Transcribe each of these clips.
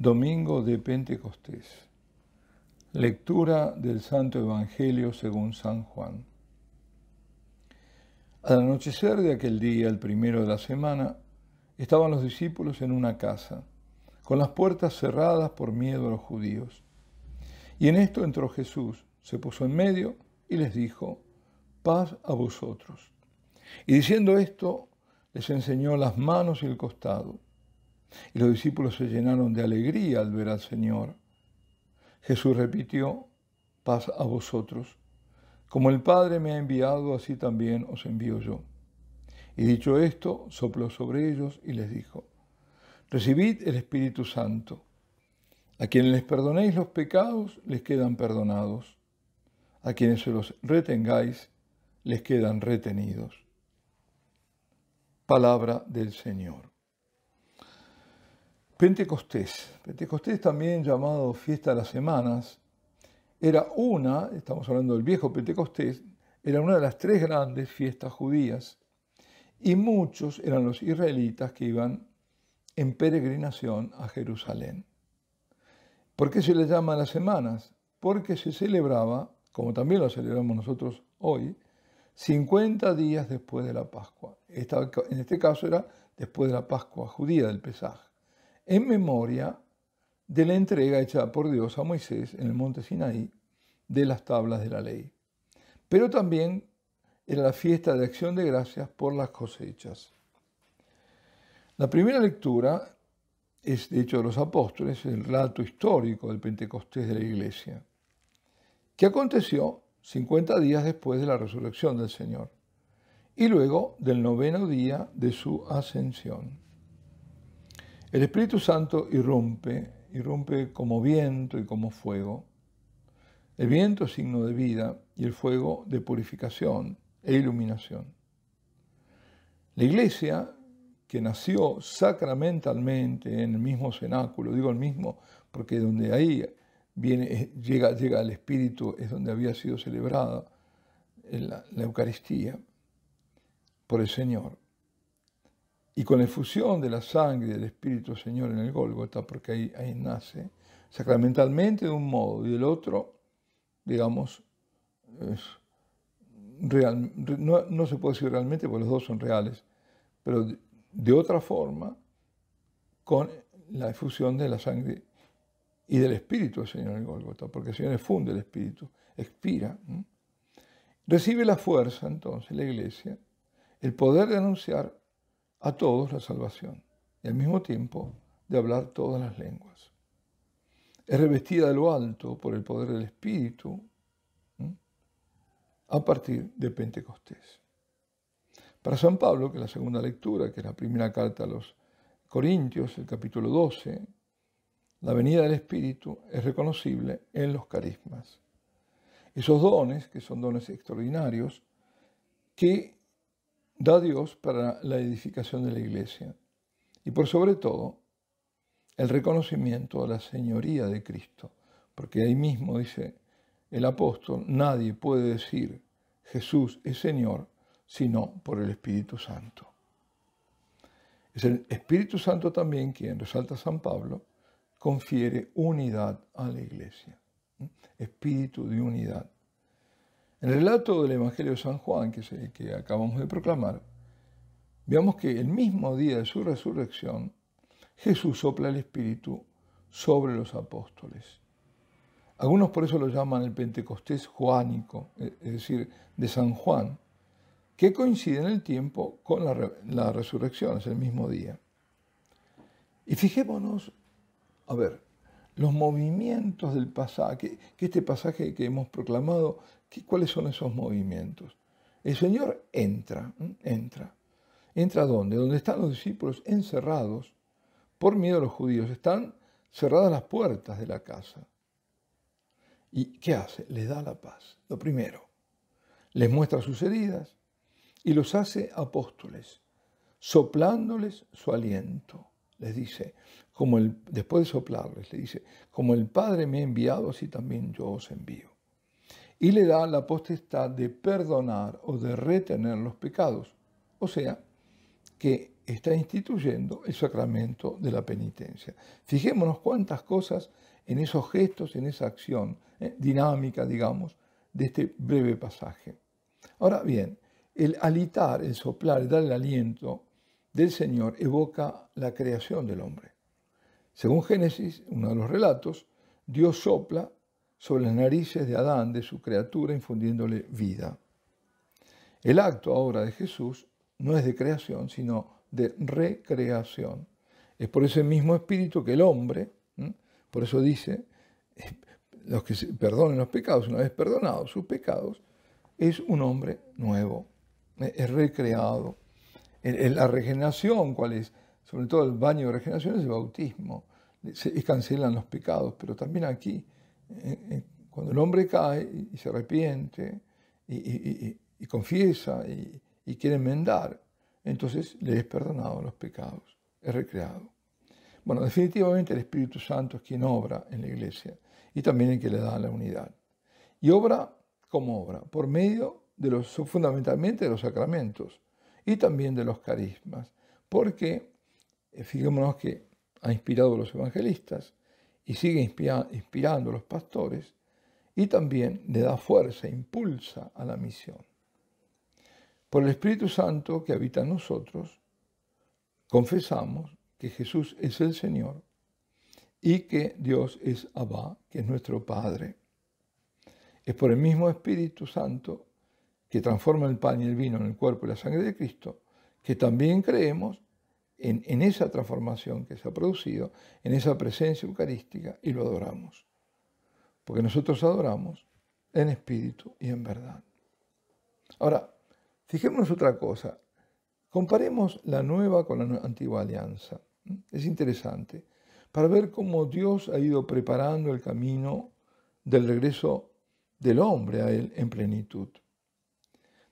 Domingo de Pentecostés. Lectura del Santo Evangelio según San Juan. Al anochecer de aquel día, el primero de la semana, estaban los discípulos en una casa, con las puertas cerradas por miedo a los judíos. Y en esto entró Jesús, se puso en medio y les dijo, paz a vosotros. Y diciendo esto, les enseñó las manos y el costado. Y los discípulos se llenaron de alegría al ver al Señor. Jesús repitió, paz a vosotros. Como el Padre me ha enviado, así también os envío yo. Y dicho esto, sopló sobre ellos y les dijo, recibid el Espíritu Santo. A quienes les perdonéis los pecados, les quedan perdonados. A quienes se los retengáis, les quedan retenidos. Palabra del Señor. Pentecostés. Pentecostés también llamado fiesta de las semanas. Era una, estamos hablando del viejo Pentecostés, era una de las tres grandes fiestas judías y muchos eran los israelitas que iban en peregrinación a Jerusalén. ¿Por qué se le llama las semanas? Porque se celebraba, como también lo celebramos nosotros hoy, 50 días después de la Pascua. en este caso era después de la Pascua judía del Pesaj en memoria de la entrega hecha por Dios a Moisés en el monte Sinaí de las tablas de la ley. Pero también en la fiesta de acción de gracias por las cosechas. La primera lectura es de hecho de los apóstoles, el relato histórico del Pentecostés de la iglesia, que aconteció 50 días después de la resurrección del Señor y luego del noveno día de su ascensión. El Espíritu Santo irrumpe, irrumpe como viento y como fuego. El viento es signo de vida y el fuego de purificación e iluminación. La iglesia, que nació sacramentalmente en el mismo cenáculo, digo el mismo porque donde ahí viene, llega, llega el Espíritu es donde había sido celebrada eh, la Eucaristía por el Señor y con la efusión de la sangre y del Espíritu Señor en el Gólgota, porque ahí, ahí nace, sacramentalmente de un modo y del otro, digamos, real, no, se puede decir realmente porque los dos son reales, pero de, otra forma, con la efusión de la sangre y del espíritu del Señor en el Gólgota, porque el Señor funde el espíritu, expira. Recibe la fuerza entonces la iglesia, el poder de anunciar a todos la salvación y al mismo tiempo de hablar todas las lenguas. Es revestida de lo alto por el poder del Espíritu a partir de Pentecostés. Para San Pablo, que la segunda lectura, que es la primera carta a los Corintios, el capítulo 12, la venida del Espíritu es reconocible en los carismas. Esos dones, que son dones extraordinarios, que da Dios para la edificación de la iglesia y por sobre todo el reconocimiento a la señoría de Cristo, porque ahí mismo dice el apóstol, nadie puede decir Jesús es Señor sino por el Espíritu Santo. Es el Espíritu Santo también quien, resalta San Pablo, confiere unidad a la iglesia, espíritu de unidad. En el relato del Evangelio de San Juan, que, que acabamos de proclamar, veamos que el mismo día de su resurrección, Jesús sopla el Espíritu sobre los apóstoles. Algunos por eso lo llaman el Pentecostés juánico, e, es decir, de San Juan, que coincide en el tiempo con la, la resurrección, es el mismo día. Y fijémonos, a ver, los movimientos del pasaje, que este pasaje que hemos proclamado ¿Cuáles son esos movimientos? El Señor entra, entra. ¿Entra dónde? Donde están los discípulos encerrados por miedo a los judíos. Están cerradas las puertas de la casa. ¿Y qué hace? Les da la paz. Lo primero, les muestra sus heridas y los hace apóstoles, soplándoles su aliento. Les dice, como el, después de soplarles, le dice, como el Padre me ha enviado, así también yo os envío y le da la potestad de perdonar o de retener los pecados. O sea, que está instituyendo el sacramento de la penitencia. Fijémonos cuántas cosas en esos gestos, en esa acción eh, dinámica, digamos, de este breve pasaje. Ahora bien, el alitar, el soplar, el dar el aliento del Señor evoca la creación del hombre. Según Génesis, uno de los relatos, Dios sopla sobre las narices de Adán, de su criatura, infundiéndole vida. El acto ahora de Jesús no es de creación, sino de recreación. Es por ese mismo espíritu que el hombre, por eso dice, eh, los que perdonen los pecados, una vez perdonados sus pecados, es un hombre nuevo, es recreado. la regeneración, ¿cuál es? Sobre todo el baño de regeneración es el bautismo. Se cancelan los pecados, pero también aquí eh, eh, cuando el hombre cae y se arrepiente y, confiesa y, quiere enmendar, entonces le es perdonado los pecados, es recreado. Bueno, definitivamente el Espíritu Santo es quien obra en la iglesia y también el que le da la unidad. Y obra como obra, por medio de los, fundamentalmente de los sacramentos y también de los carismas, porque eh, fijémonos que ha inspirado a los evangelistas y sigue inspirando a los pastores y también le da fuerza, impulsa a la misión. Por el Espíritu Santo que habita en nosotros, confesamos que Jesús es el Señor y que Dios es Abba, que es nuestro Padre. Es por el mismo Espíritu Santo que transforma el pan y el vino en el cuerpo y la sangre de Cristo, que también creemos en, esa transformación que se ha producido, en esa presencia eucarística, y lo adoramos. Porque nosotros adoramos en espíritu y en verdad. Ahora, fijémonos otra cosa. Comparemos la nueva con la antigua alianza. Es interesante para ver cómo Dios ha ido preparando el camino del regreso del hombre a Él en plenitud.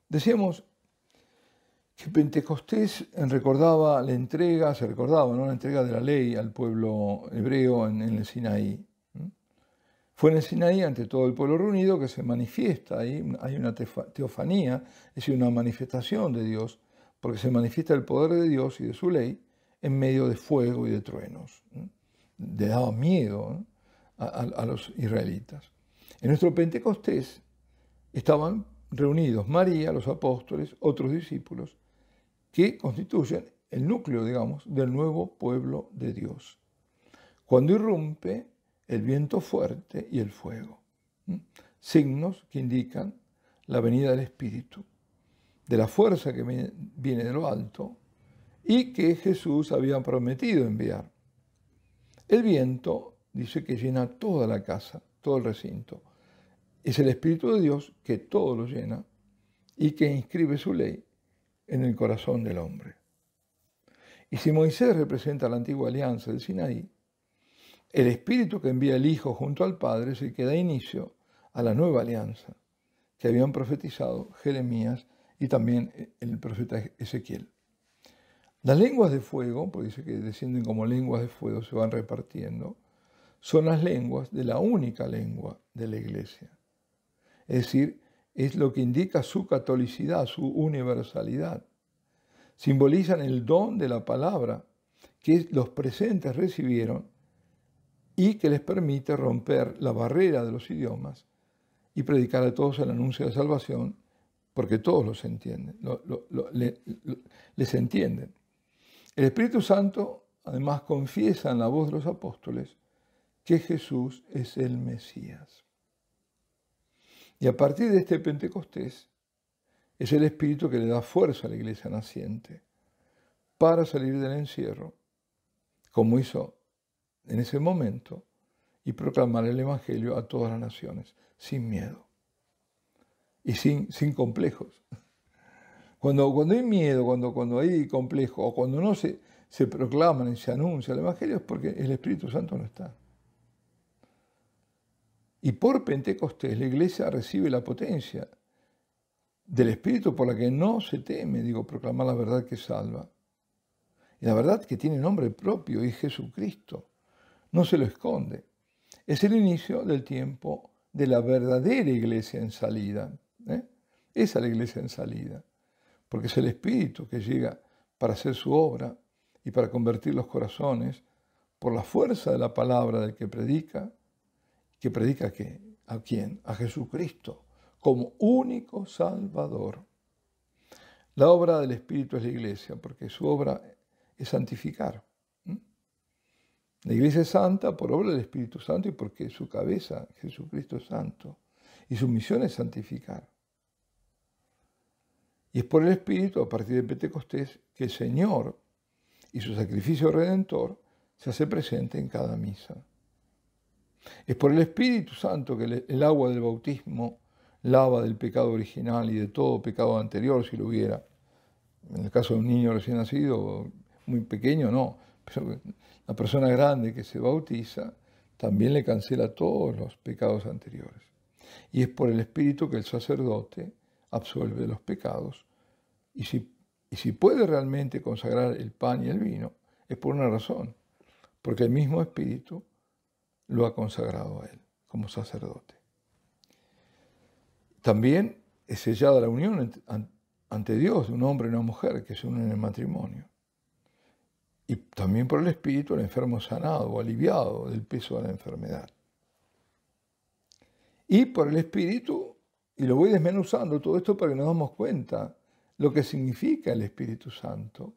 Decíamos que Pentecostés recordaba la entrega, se recordaba, ¿no? La entrega de la ley al pueblo hebreo en, el Sinaí. Fue en el Sinaí, ante todo el pueblo reunido, que se manifiesta ahí, hay una teofanía, es decir, una manifestación de Dios, porque se manifiesta el poder de Dios y de su ley en medio de fuego y de truenos. Le daba miedo a los israelitas. En nuestro Pentecostés estaban reunidos María, los apóstoles, otros discípulos, que constituyen el núcleo, digamos, del nuevo pueblo de Dios. Cuando irrumpe el viento fuerte y el fuego, signos que indican la venida del Espíritu, de la fuerza que viene de lo alto y que Jesús había prometido enviar. El viento dice que llena toda la casa, todo el recinto. Es el Espíritu de Dios que todo lo llena y que inscribe su ley en el corazón del hombre. Y si Moisés representa la antigua alianza del Sinaí, el espíritu que envía el Hijo junto al Padre es el que da inicio a la nueva alianza que habían profetizado Jeremías y también el profeta Ezequiel. Las lenguas de fuego, porque dice que descienden como lenguas de fuego, se van repartiendo, son las lenguas de la única lengua de la iglesia. Es decir, es lo que indica su catolicidad, su universalidad. Simbolizan el don de la palabra que los presentes recibieron y que les permite romper la barrera de los idiomas y predicar a todos el anuncio de salvación, porque todos los entienden, les entienden. El Espíritu Santo además confiesa en la voz de los apóstoles que Jesús es el Mesías. Y a partir de este Pentecostés es el Espíritu que le da fuerza a la iglesia naciente para salir del encierro, como hizo en ese momento, y proclamar el Evangelio a todas las naciones, sin miedo y sin, sin complejos. Cuando, cuando hay miedo, cuando, cuando hay complejo, o cuando no se, se proclaman y se anuncia el Evangelio, es porque el Espíritu Santo no está. Y por Pentecostés la iglesia recibe la potencia del Espíritu por la que no se teme, digo, proclamar la verdad que salva. Y la verdad que tiene nombre propio es Jesucristo. No se lo esconde. Es el inicio del tiempo de la verdadera iglesia en salida. ¿eh? Esa es la iglesia en salida. Porque es el Espíritu que llega para hacer su obra y para convertir los corazones por la fuerza de la palabra del que predica que predica que a quién? A Jesucristo como único Salvador. La obra del Espíritu es la iglesia, porque su obra es santificar. La iglesia es santa por obra del Espíritu Santo y porque su cabeza, Jesucristo, es santo. Y su misión es santificar. Y es por el Espíritu, a partir de Pentecostés, que el Señor y su sacrificio redentor se hace presente en cada misa. Es por el Espíritu Santo que el agua del bautismo lava del pecado original y de todo pecado anterior, si lo hubiera. En el caso de un niño recién nacido, muy pequeño, no. Pero la persona grande que se bautiza también le cancela todos los pecados anteriores. Y es por el Espíritu que el sacerdote absuelve los pecados. Y si, y si puede realmente consagrar el pan y el vino, es por una razón. Porque el mismo Espíritu lo ha consagrado a Él como sacerdote. También es sellada la unión ante Dios de un hombre y una mujer que se unen en el matrimonio. Y también por el Espíritu el enfermo sanado o aliviado del peso de la enfermedad. Y por el Espíritu, y lo voy desmenuzando todo esto para que nos damos cuenta lo que significa el Espíritu Santo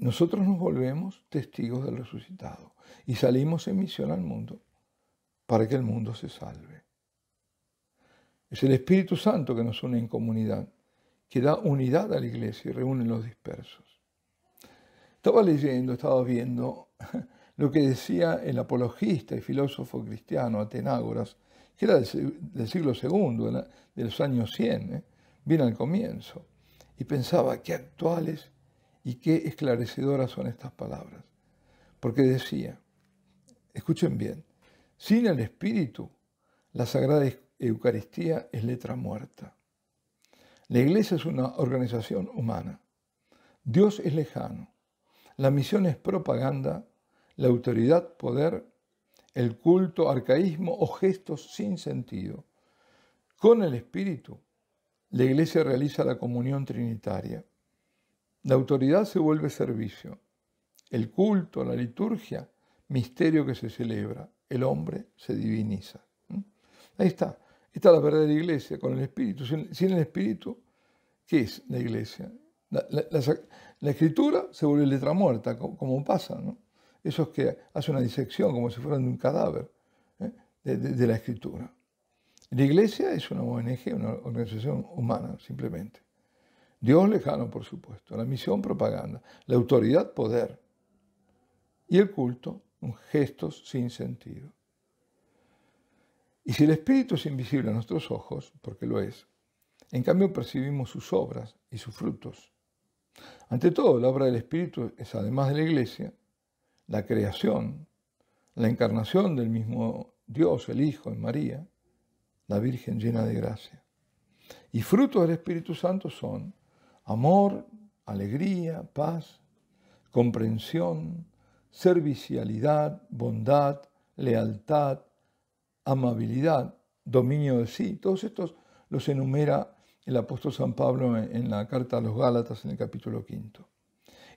nosotros nos volvemos testigos del resucitado y salimos en misión al mundo para que el mundo se salve. Es el Espíritu Santo que nos une en comunidad, que da unidad a la iglesia y reúne a los dispersos. Estaba leyendo, estaba viendo lo que decía el apologista y filósofo cristiano Atenágoras, que era del, siglo II, de los años 100, ¿eh? bien al comienzo, y pensaba que actuales y qué esclarecedoras son estas palabras. Porque decía, escuchen bien, sin el Espíritu, la Sagrada e-, Eucaristía es letra muerta. La Iglesia es una organización humana. Dios es lejano. La misión es propaganda, la autoridad poder, el culto, arcaísmo o gestos sin sentido. Con el Espíritu, la Iglesia realiza la comunión trinitaria. La autoridad se vuelve servicio. El culto, la liturgia, misterio que se celebra. El hombre se diviniza. ¿Mm? Ahí está. Está la verdadera iglesia con el espíritu. Sin, el espíritu, ¿qué es la iglesia? La, escritura se vuelve letra muerta, como, pasa. Eso es que hace una disección como si fueran un cadáver ¿eh? de, de la escritura. La iglesia es una ONG, una organización humana, simplemente. Dios lejano, por supuesto, la misión propaganda, la autoridad poder y el culto, gestos sin sentido. Y si el Espíritu es invisible a nuestros ojos, porque lo es, en cambio percibimos sus obras y sus frutos. Ante todo, la obra del Espíritu es, además de la iglesia, la creación, la encarnación del mismo Dios, el Hijo en María, la Virgen llena de gracia. Y frutos del Espíritu Santo son Amor, alegría, paz, comprensión, servicialidad, bondad, lealtad, amabilidad, dominio de sí. Todos estos los enumera el apóstol San Pablo en la carta a los Gálatas en el capítulo quinto.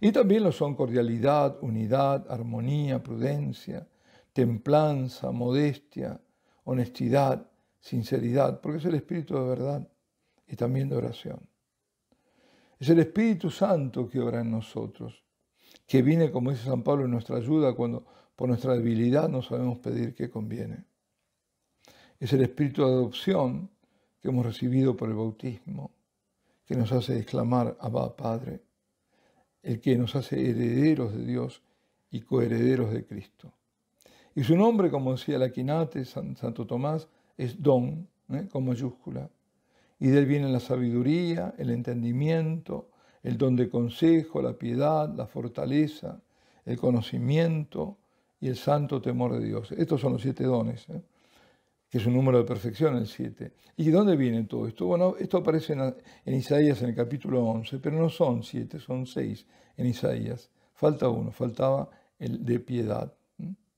Y también lo son cordialidad, unidad, armonía, prudencia, templanza, modestia, honestidad, sinceridad, porque es el espíritu de verdad y también de oración. Es el Espíritu Santo que ora en nosotros, que viene, como dice San Pablo, en nuestra ayuda cuando por nuestra debilidad no sabemos pedir qué conviene. Es el Espíritu de adopción que hemos recibido por el bautismo, que nos hace exclamar, Abba Padre, el que nos hace herederos de Dios y coherederos de Cristo. Y su nombre, como decía la San, Santo Tomás, es Don, ¿eh? con mayúscula. Y de él viene la sabiduría, el entendimiento, el don de consejo, la piedad, la fortaleza, el conocimiento y el santo temor de Dios. Estos son los siete dones, ¿eh? que es un número de perfección el siete. ¿Y dónde viene todo esto? Bueno, esto aparece en, Isaías en el capítulo 11, pero no son siete, son seis en Isaías. Falta uno, faltaba el de piedad,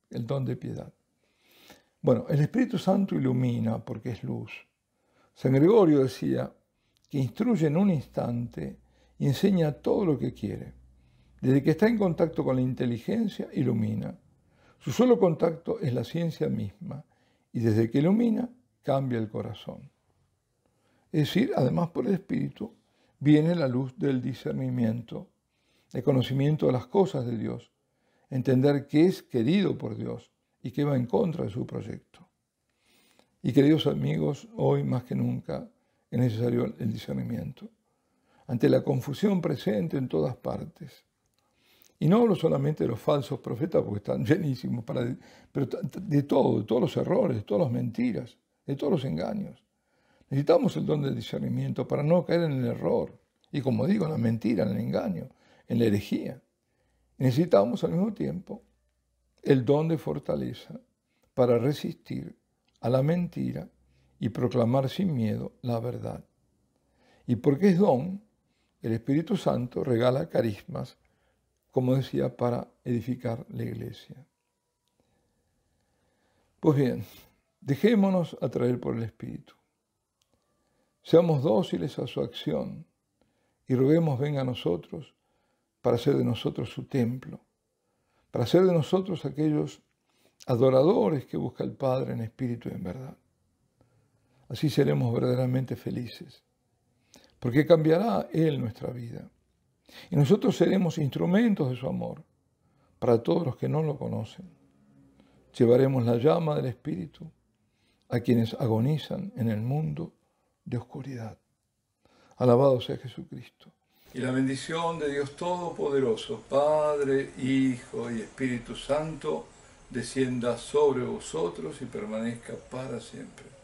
el don de piedad. Bueno, el Espíritu Santo ilumina porque es luz San Gregorio decía que instruye en un instante y enseña todo lo que quiere. Desde que está en contacto con la inteligencia, ilumina. Su solo contacto es la ciencia misma y desde que ilumina, cambia el corazón. Es decir, además por el Espíritu, viene la luz del discernimiento, el conocimiento de las cosas de Dios, entender qué es querido por Dios y qué va en contra de su proyecto. Y queridos amigos, hoy más que nunca es necesario el discernimiento ante la confusión presente en todas partes. Y no hablo solamente de los falsos profetas, porque están llenísimos, para, pero de todo, de todos los errores, de todas las mentiras, de todos los engaños. Necesitamos el don del discernimiento para no caer en el error. Y como digo, en la mentira, en el engaño, en la herejía. Necesitamos al mismo tiempo el don de fortaleza para resistir a la mentira y proclamar sin miedo la verdad. Y porque es don, el Espíritu Santo regala carismas, como decía, para edificar la iglesia. Pues bien, dejémonos atraer por el Espíritu. Seamos dóciles a su acción y roguemos venga a nosotros para ser de nosotros su templo, para ser de nosotros aquellos adoradores que busca el Padre en espíritu y en verdad. Así seremos verdaderamente felices, porque cambiará Él nuestra vida. Y nosotros seremos instrumentos de su amor para todos los que no lo conocen. Llevaremos la llama del Espíritu a quienes agonizan en el mundo de oscuridad. Alabado sea Jesucristo. Y la bendición de Dios Todopoderoso, Padre, Hijo y Espíritu Santo, descienda sobre vosotros y permanezca para siempre.